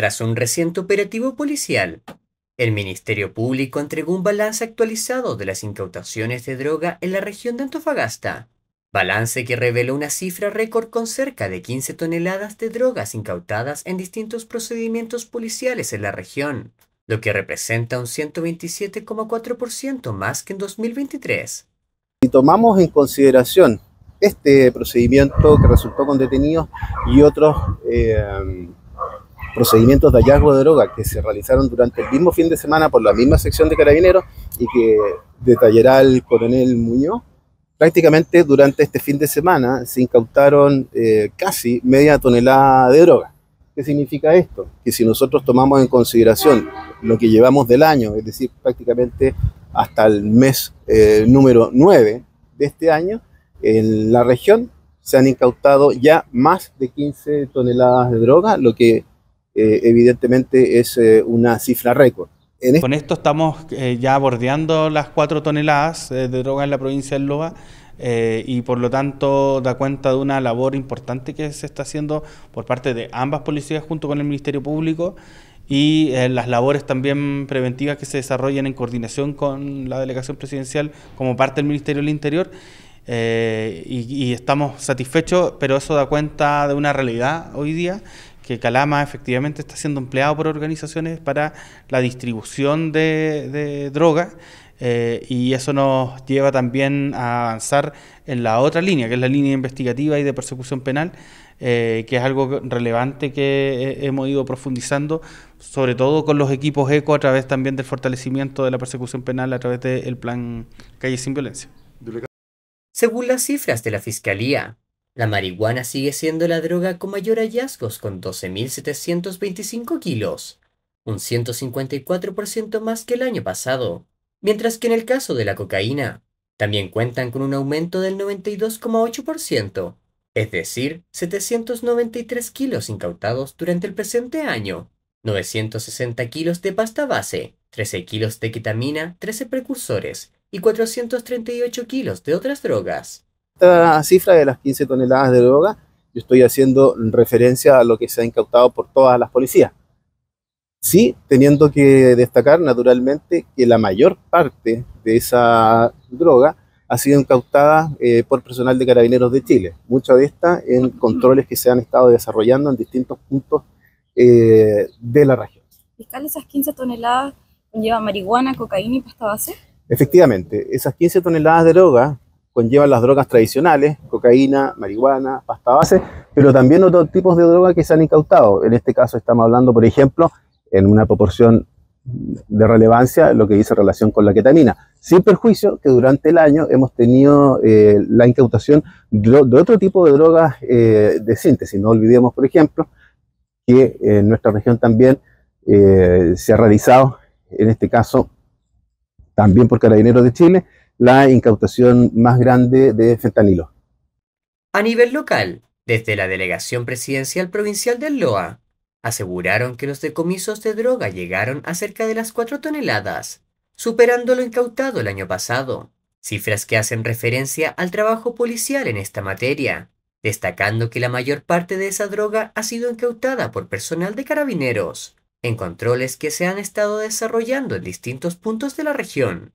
Tras un reciente operativo policial, el Ministerio Público entregó un balance actualizado de las incautaciones de droga en la región de Antofagasta, balance que reveló una cifra récord con cerca de 15 toneladas de drogas incautadas en distintos procedimientos policiales en la región, lo que representa un 127,4% más que en 2023. Si tomamos en consideración este procedimiento que resultó con detenidos y otros... Eh, procedimientos de hallazgo de droga que se realizaron durante el mismo fin de semana por la misma sección de carabineros y que detallará el coronel Muñoz. Prácticamente durante este fin de semana se incautaron eh, casi media tonelada de droga. ¿Qué significa esto? Que si nosotros tomamos en consideración lo que llevamos del año, es decir, prácticamente hasta el mes eh, número 9 de este año, en la región se han incautado ya más de 15 toneladas de droga, lo que eh, evidentemente es eh, una cifra récord. Con esto estamos eh, ya bordeando las cuatro toneladas de droga en la provincia de Loa y por lo tanto da cuenta de una labor importante que se está haciendo por parte de ambas policías junto con el Ministerio Público y las labores también preventivas que se desarrollan en coordinación con la delegación presidencial como parte del Ministerio del Interior. y, y, estamos satisfechos, pero eso da cuenta de una realidad hoy día que Calama efectivamente está siendo empleado por organizaciones para la distribución de, de drogas eh, y eso nos lleva también a avanzar en la otra línea, que es la línea investigativa y de persecución penal, eh, que es algo relevante que eh, hemos ido profundizando, sobre todo con los equipos ECO a través también del fortalecimiento de la persecución penal a través del plan Calle sin Violencia. Según las cifras de la Fiscalía, la marihuana sigue siendo la droga con mayor hallazgos con 12.725 kilos, un 154% más que el año pasado, mientras que en el caso de la cocaína, también cuentan con un aumento del 92,8%, es decir, 793 kilos incautados durante el presente año, 960 kilos de pasta base, 13 kilos de ketamina, 13 precursores y 438 kilos de otras drogas cifra de las 15 toneladas de droga, yo estoy haciendo referencia a lo que se ha incautado por todas las policías. Sí, teniendo que destacar naturalmente que la mayor parte de esa droga ha sido incautada eh, por personal de carabineros de Chile, mucha de esta en controles que se han estado desarrollando en distintos puntos eh, de la región. Fiscal, esas 15 toneladas lleva marihuana, cocaína y pasta base. Efectivamente, esas 15 toneladas de droga conllevan las drogas tradicionales, cocaína, marihuana, pasta base, pero también otros tipos de drogas que se han incautado. En este caso estamos hablando, por ejemplo, en una proporción de relevancia lo que dice relación con la ketamina, sin perjuicio que durante el año hemos tenido eh, la incautación de, otro tipo de drogas eh, de síntesis. No olvidemos, por ejemplo, que en nuestra región también eh, se ha realizado, en este caso, también por Carabineros de Chile, la incautación más grande de fentanilo. A nivel local, desde la Delegación Presidencial Provincial del Loa, aseguraron que los decomisos de droga llegaron a cerca de las 4 toneladas, superando lo incautado el año pasado, cifras que hacen referencia al trabajo policial en esta materia, destacando que la mayor parte de esa droga ha sido incautada por personal de carabineros, en controles que se han estado desarrollando en distintos puntos de la región.